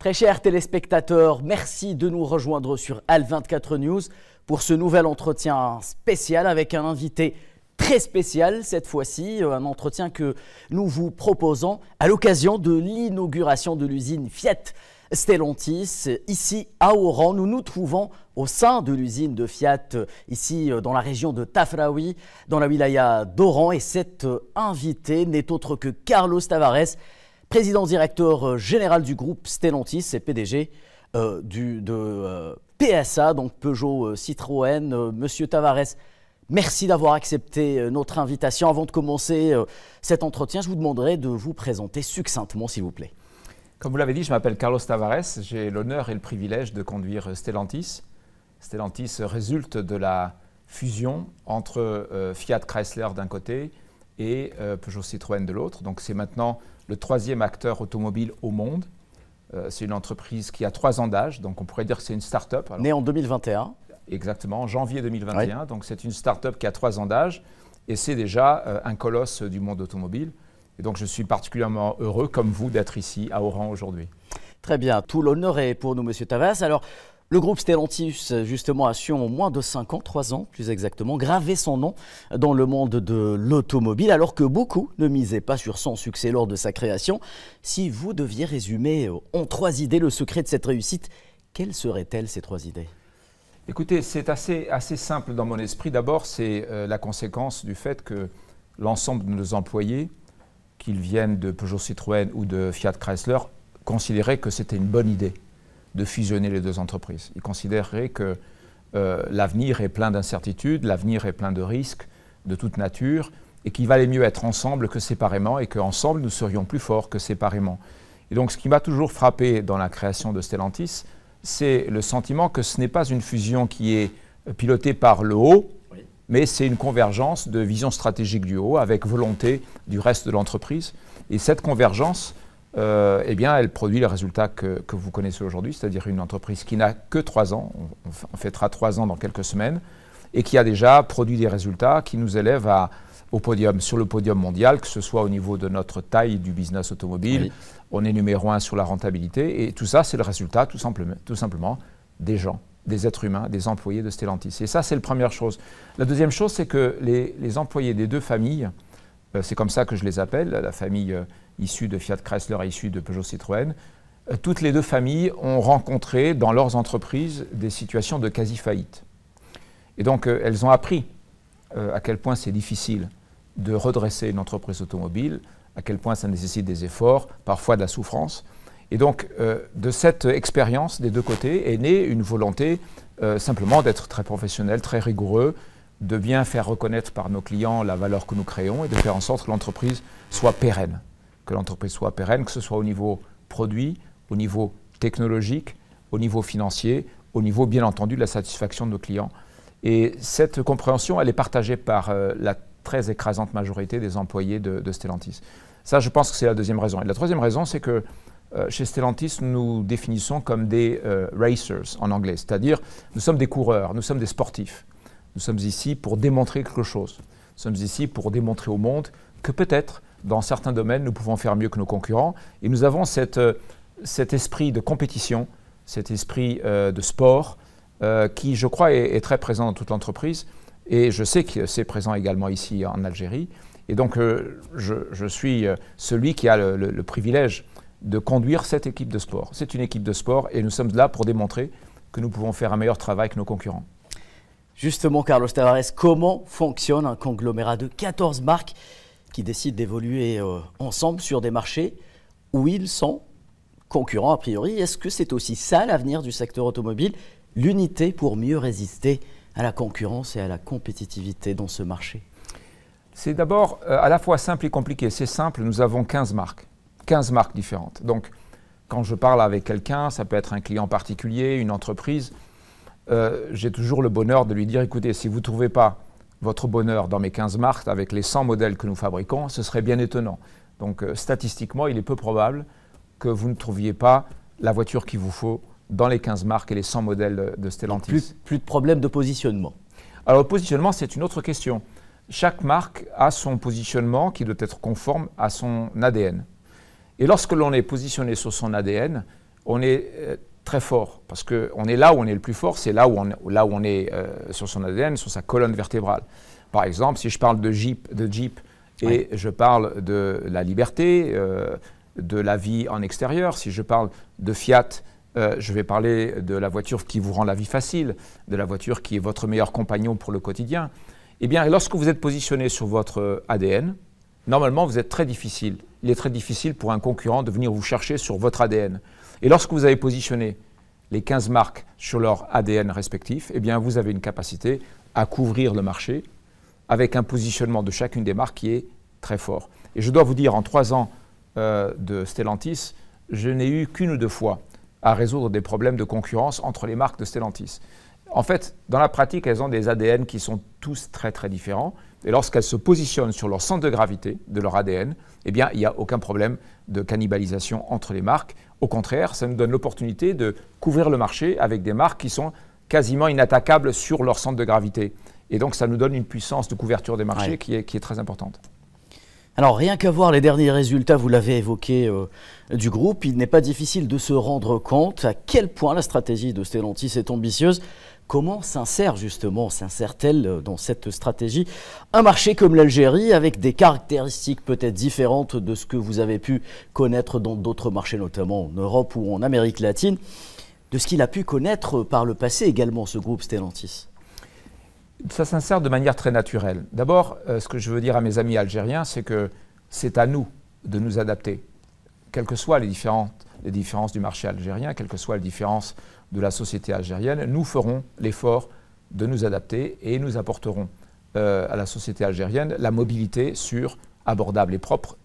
Très chers téléspectateurs, merci de nous rejoindre sur Al24 News pour ce nouvel entretien spécial avec un invité très spécial cette fois-ci, euh, un entretien que nous vous proposons à l'occasion de l'inauguration de l'usine Fiat Stellantis ici à Oran. Nous nous trouvons au sein de l'usine de Fiat euh, ici euh, dans la région de Tafraoui, dans la wilaya d'Oran et cet invité n'est autre que Carlos Tavares président directeur euh, général du groupe Stellantis et PDG euh, du, de euh, PSA, donc Peugeot Citroën. Monsieur Tavares, merci d'avoir accepté notre invitation. Avant de commencer cet entretien, je vous demanderai de vous présenter succinctement, s'il vous plaît. Comme vous l'avez dit, je m'appelle Carlos Tavares. J'ai l'honneur et le privilège de conduire Stellantis. Stellantis résulte de la fusion entre Fiat Chrysler d'un côté et Peugeot Citroën de l'autre. Donc c'est maintenant le troisième acteur automobile au monde. Euh, c'est une entreprise qui a trois ans d'âge, donc on pourrait dire que c'est une start-up. Née en 2021. Exactement, en janvier 2021. Donc c'est une start-up qui a trois ans d'âge et c'est déjà euh, un colosse du monde automobile. Et donc je suis particulièrement heureux, comme vous, d'être ici à Oran aujourd'hui. Très bien, tout l'honneur est pour nous, Monsieur Tavas. Alors, le groupe Stellantis, justement, a su en moins de 5 ans, 3 ans plus exactement, graver son nom dans le monde de l'automobile, alors que beaucoup ne misaient pas sur son succès lors de sa création. Si vous deviez résumer euh, en trois idées le secret de cette réussite, quelles seraient-elles ces trois idées Écoutez, c'est assez, assez simple dans mon esprit. D'abord, c'est euh, la conséquence du fait que l'ensemble de nos employés, qu'ils viennent de Peugeot Citroën ou de Fiat Chrysler, considéraient que c'était une bonne idée de fusionner les deux entreprises. Il considérait que euh, l'avenir est plein d'incertitudes, l'avenir est plein de risques de toute nature, et qu'il valait mieux être ensemble que séparément, et qu'ensemble nous serions plus forts que séparément. Et donc ce qui m'a toujours frappé dans la création de Stellantis, c'est le sentiment que ce n'est pas une fusion qui est pilotée par le haut, mais c'est une convergence de vision stratégique du haut avec volonté du reste de l'entreprise. Et cette convergence, euh, eh bien, elle produit les résultats que, vous connaissez aujourd'hui, c'est-à-dire une entreprise qui n'a que trois ans, on, fêtera trois ans dans quelques semaines, et qui a déjà produit des résultats qui nous élèvent au podium, sur le podium mondial, que ce soit au niveau de notre taille du business automobile, on est numéro un sur la rentabilité, et tout ça, c'est le résultat tout simplement, tout simplement des gens, des êtres humains, des employés de Stellantis. Et ça, c'est la première chose. La deuxième chose, c'est que les, employés des deux familles, euh, c'est comme ça que je les appelle, la famille... Euh, issus de Fiat Chrysler et issus de Peugeot Citroën, euh, toutes les deux familles ont rencontré dans leurs entreprises des situations de quasi-faillite. Et donc euh, elles ont appris euh, à quel point c'est difficile de redresser une entreprise automobile, à quel point ça nécessite des efforts, parfois de la souffrance. Et donc de cette expérience des deux côtés est née une volonté simplement d'être très professionnel, très rigoureux, de bien faire reconnaître par nos clients la valeur que nous créons et de faire en sorte que l'entreprise soit pérenne que l'entreprise soit pérenne, que ce soit au niveau produit, au niveau technologique, au niveau financier, au niveau bien entendu de la satisfaction de nos clients. Et cette compréhension, elle est partagée par euh, la très écrasante majorité des employés de, Stellantis. Ça, je pense que c'est la deuxième raison. Et la troisième raison, c'est que euh, chez Stellantis, nous définissons comme des euh, racers en anglais, c'est-à-dire nous sommes des coureurs, nous sommes des sportifs. Nous sommes ici pour démontrer quelque chose. Nous sommes ici pour démontrer au monde que peut-être dans certains domaines, nous pouvons faire mieux que nos concurrents. Et nous avons euh, cet esprit de compétition, cet esprit euh, de sport, euh, qui, je crois, est, très présent dans toute l'entreprise. Et je sais que c'est présent également ici en Algérie. Et donc, je, suis celui qui a le, le, privilège de conduire cette équipe de sport. C'est une équipe de sport et nous sommes là pour démontrer que nous pouvons faire un meilleur travail que nos concurrents. Justement, Carlos Tavares, comment fonctionne un conglomérat de 14 marques qui décident d'évoluer euh, ensemble sur des marchés où ils sont concurrents a priori. Est-ce que c'est aussi ça l'avenir du secteur automobile L'unité pour mieux résister à la concurrence et à la compétitivité dans ce marché C'est d'abord euh, à la fois simple et compliqué. C'est simple, nous avons 15 marques, 15 marques différentes. Donc quand je parle avec quelqu'un, ça peut être un client particulier, une entreprise, euh, j'ai toujours le bonheur de lui dire, écoutez, si vous ne trouvez pas votre bonheur dans mes 15 marques avec les 100 modèles que nous fabriquons, ce serait bien étonnant. Donc euh, statistiquement, il est peu probable que vous ne trouviez pas la voiture qu'il vous faut dans les 15 marques et les 100 modèles de Stellantis. Plus, plus, de problème de positionnement. Alors le positionnement, c'est une autre question. Chaque marque a son positionnement qui doit être conforme à son ADN. Et lorsque l'on est positionné sur son ADN, on est euh, très fort, parce qu'on est là où on est le plus fort, c'est là où on, là où on est euh, sur son ADN, sur sa colonne vertébrale. Par exemple, si je parle de Jeep, de Jeep et je parle de la liberté, euh, de la vie en extérieur, si je parle de Fiat, euh, je vais parler de la voiture qui vous rend la vie facile, de la voiture qui est votre meilleur compagnon pour le quotidien. Eh bien, lorsque vous êtes positionné sur votre ADN, normalement, vous êtes très difficile. Il est très difficile pour un concurrent de venir vous chercher sur votre ADN. Et lorsque vous avez positionné les 15 marques sur leur ADN respectif, eh bien, vous avez une capacité à couvrir le marché avec un positionnement de chacune des marques qui est très fort. Et je dois vous dire, en trois ans euh, de Stellantis, je n'ai eu qu'une ou deux fois à résoudre des problèmes de concurrence entre les marques de Stellantis. En fait, dans la pratique, elles ont des ADN qui sont tous très très différents. Et lorsqu'elles se positionnent sur leur centre de gravité de leur ADN, eh bien, il n'y a aucun problème de cannibalisation entre les marques. Au contraire, ça nous donne l'opportunité de couvrir le marché avec des marques qui sont quasiment inattaquables sur leur centre de gravité. Et donc, ça nous donne une puissance de couverture des marchés qui, est, très importante. Alors rien qu'à voir les derniers résultats, vous l'avez évoqué, euh, du groupe, il n'est pas difficile de se rendre compte à quel point la stratégie de Stellantis est ambitieuse. Comment s'insère justement, s'insère-t-elle euh, dans cette stratégie un marché comme l'Algérie avec des caractéristiques peut-être différentes de ce que vous avez pu connaître dans d'autres marchés, notamment en Europe ou en Amérique latine, de ce qu'il a pu connaître par le passé également ce groupe Stellantis Ça s'insère de manière très naturelle. D'abord, euh, ce que je veux dire à mes amis algériens, c'est que c'est à nous de nous adapter, quelles que soient les différentes les différences du marché algérien, quelles que soient les différences de la société algérienne, nous ferons l'effort de nous adapter et nous apporterons euh, à la société algérienne la mobilité sûre, abordable et propre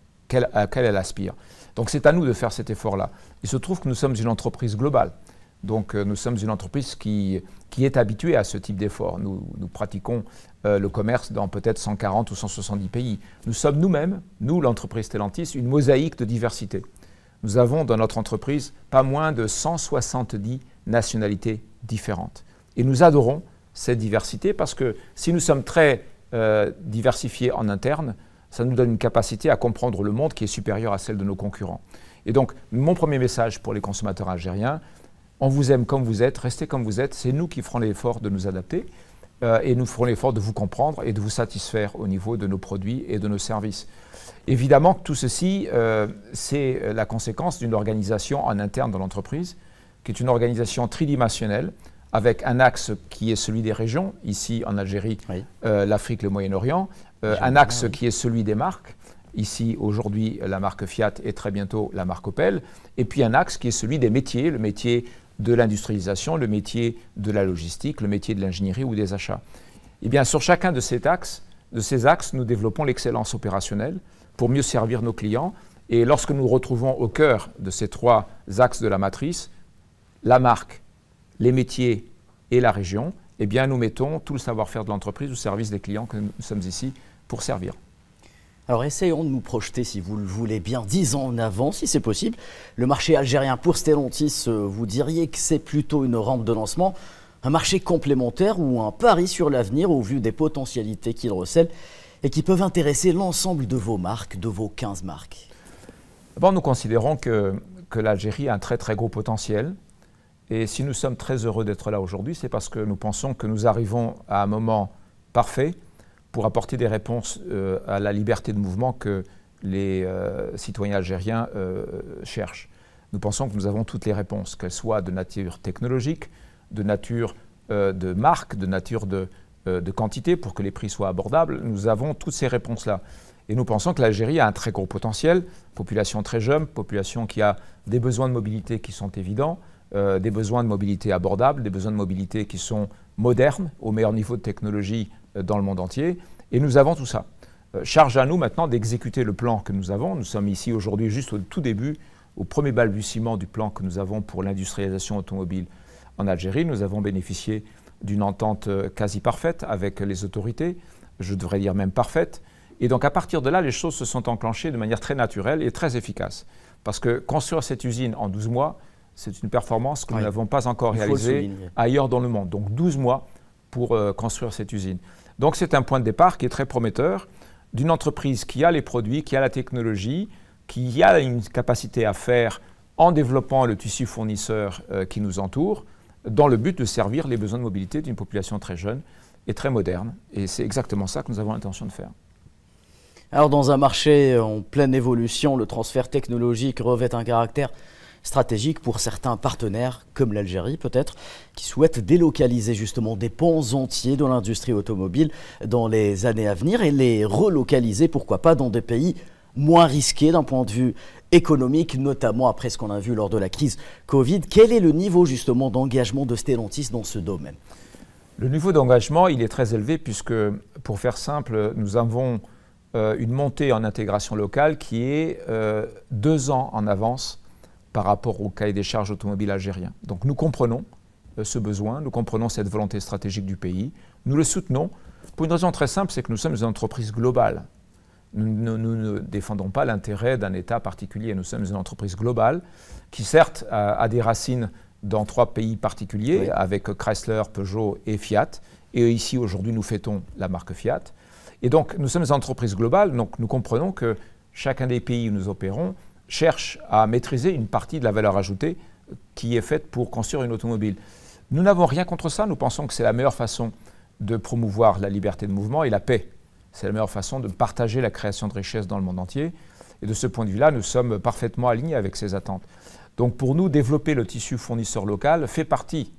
à laquelle elle aspire. Donc c'est à nous de faire cet effort-là. Il se trouve que nous sommes une entreprise globale. Donc euh, nous sommes une entreprise qui, est habituée à ce type d'effort. Nous, pratiquons euh, le commerce dans peut-être 140 ou 170 pays. Nous sommes nous-mêmes, nous, l'entreprise Stellantis, une mosaïque de diversité. Nous avons dans notre entreprise pas moins de 170 nationalités différentes. Et nous adorons cette diversité parce que si nous sommes très euh, diversifiés en interne, ça nous donne une capacité à comprendre le monde qui est supérieur à celle de nos concurrents. Et donc, mon premier message pour les consommateurs algériens, on vous aime comme vous êtes, restez comme vous êtes, c'est nous qui ferons l'effort de nous adapter euh, et nous ferons l'effort de vous comprendre et de vous satisfaire au niveau de nos produits et de nos services. Évidemment, que tout ceci, euh, c'est la conséquence d'une organisation en interne dans l'entreprise qui est une organisation tridimensionnelle avec un axe qui est celui des régions, ici en Algérie, euh, l'Afrique, le Moyen-Orient, euh, un axe qui est celui des marques, ici aujourd'hui la marque Fiat et très bientôt la marque Opel, et puis un axe qui est celui des métiers, le métier de l'industrialisation, le métier de la logistique, le métier de l'ingénierie ou des achats. Et eh bien, sur chacun de ces axes, de ces axes, nous développons l'excellence opérationnelle pour mieux servir nos clients. Et lorsque nous nous retrouvons au cœur de ces trois axes de la matrice, la marque, les métiers et la région, eh bien, nous mettons tout le savoir-faire de l'entreprise au service des clients que nous sommes ici pour servir. Alors essayons de nous projeter, si vous le voulez bien, dix ans en avant, si c'est possible. Le marché algérien pour Stellantis, euh, vous diriez que c'est plutôt une rampe de lancement, un marché complémentaire ou un pari sur l'avenir au vu des potentialités qu'il recèle et qui peuvent intéresser l'ensemble de vos marques, de vos 15 marques D'abord, nous considérons que, que l'Algérie a un très très gros potentiel et si nous sommes très heureux d'être là aujourd'hui, c'est parce que nous pensons que nous arrivons à un moment parfait pour apporter des réponses euh, à la liberté de mouvement que les euh, citoyens algériens euh, cherchent. Nous pensons que nous avons toutes les réponses, qu'elles soient de nature technologique, de nature de marque, de nature de quantité, pour que les prix soient abordables. Nous avons toutes ces réponses-là. Et nous pensons que l'Algérie a un très gros potentiel, population très jeune, population qui a des besoins de mobilité qui sont évidents, euh, des besoins de mobilité abordables, des besoins de mobilité qui sont modernes, au meilleur niveau de technologie euh, dans le monde entier. Et nous avons tout ça. Euh, charge à nous maintenant d'exécuter le plan que nous avons. Nous sommes ici aujourd'hui juste au tout début, au premier balbutiement du plan que nous avons pour l'industrialisation automobile en Algérie. Nous avons bénéficié d'une entente quasi parfaite avec les autorités, je devrais dire même parfaite. Et donc à partir de là, les choses se sont enclenchées de manière très naturelle et très efficace. Parce que construire cette usine en 12 mois, c'est une performance que nous n'avons pas encore réalisée ailleurs dans le monde. Donc 12 mois pour euh, construire cette usine. Donc c'est un point de départ qui est très prometteur d'une entreprise qui a les produits, qui a la technologie, qui a une capacité à faire en développant le tissu fournisseur euh, qui nous entoure, dans le but de servir les besoins de mobilité d'une population très jeune et très moderne. Et c'est exactement ça que nous avons l'intention de faire. Alors dans un marché en pleine évolution, le transfert technologique revêt un caractère stratégique pour certains partenaires, comme l'Algérie peut-être, qui souhaitent délocaliser justement des ponts entiers de l'industrie automobile dans les années à venir et les relocaliser, pourquoi pas, dans des pays moins risqués d'un point de vue économique, notamment après ce qu'on a vu lors de la crise Covid. Quel est le niveau justement d'engagement de Stellantis dans ce domaine Le niveau d'engagement, il est très élevé puisque, pour faire simple, nous avons euh, une montée en intégration locale qui est euh, deux ans en avance par rapport au cahier des charges automobiles algérien. Donc nous comprenons euh, ce besoin, nous comprenons cette volonté stratégique du pays, nous le soutenons pour une raison très simple, c'est que nous sommes une entreprise globale. Nous, ne défendons pas l'intérêt d'un État particulier, nous sommes une entreprise globale qui certes a, des racines dans trois pays particuliers, avec Chrysler, Peugeot et Fiat. Et ici, aujourd'hui, nous fêtons la marque Fiat. Et donc, nous sommes une entreprise globale, donc nous comprenons que chacun des pays où nous opérons cherche à maîtriser une partie de la valeur ajoutée qui est faite pour construire une automobile. Nous n'avons rien contre ça, nous pensons que c'est la meilleure façon de promouvoir la liberté de mouvement et la paix. C'est la meilleure façon de partager la création de richesses dans le monde entier. Et de ce point de vue-là, nous sommes parfaitement alignés avec ces attentes. Donc pour nous, développer le tissu fournisseur local fait partie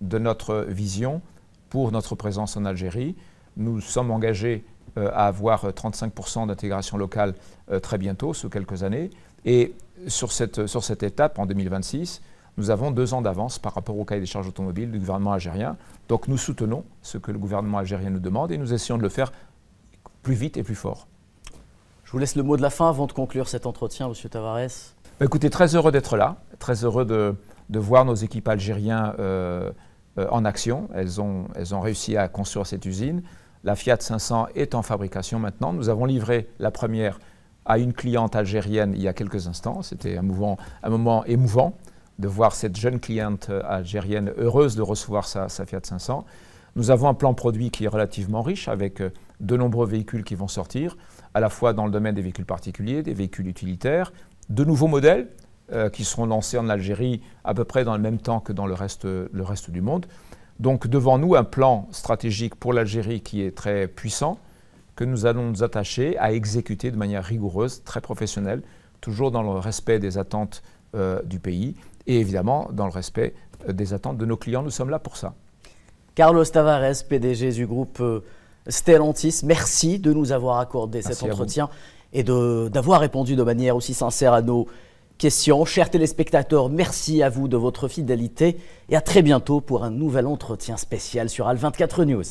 de notre vision pour notre présence en Algérie. Nous sommes engagés euh, à avoir 35% euh, d'intégration locale euh, très bientôt, sous quelques années. Et sur cette, sur cette étape, en 2026, nous avons deux ans d'avance par rapport au cahier des charges automobiles du gouvernement algérien. Donc nous soutenons ce que le gouvernement algérien nous demande et nous essayons de le faire plus vite et plus fort. Je vous laisse le mot de la fin avant de conclure cet entretien, Monsieur Tavares. Bah, écoutez, très heureux d'être là, très heureux de, de, voir nos équipes algériennes euh, euh, en action. Elles ont, elles ont réussi à construire cette usine. La Fiat 500 est en fabrication maintenant. Nous avons livré la première à une cliente algérienne il y a quelques instants. C'était un, moment émouvant de voir cette jeune cliente euh, algérienne heureuse de recevoir sa, Fiat 500. Nous avons un plan produit qui est relativement riche avec euh, de nombreux véhicules qui vont sortir, à la fois dans le domaine des véhicules particuliers, des véhicules utilitaires, de nouveaux modèles euh, qui seront lancés en Algérie à peu près dans le même temps que dans le reste, le reste du monde. Donc devant nous, un plan stratégique pour l'Algérie qui est très puissant, que nous allons nous attacher à exécuter de manière rigoureuse, très professionnelle, toujours dans le respect des attentes euh, du pays et évidemment dans le respect euh, des attentes de nos clients. Nous sommes là pour ça. Carlos Tavares, PDG du groupe euh, Stellantis, merci de nous avoir accordé cet entretien et d'avoir répondu de manière aussi sincère à nos questions. Chers téléspectateurs, merci à vous de votre fidélité et à très bientôt pour un nouvel entretien spécial sur Al24 News.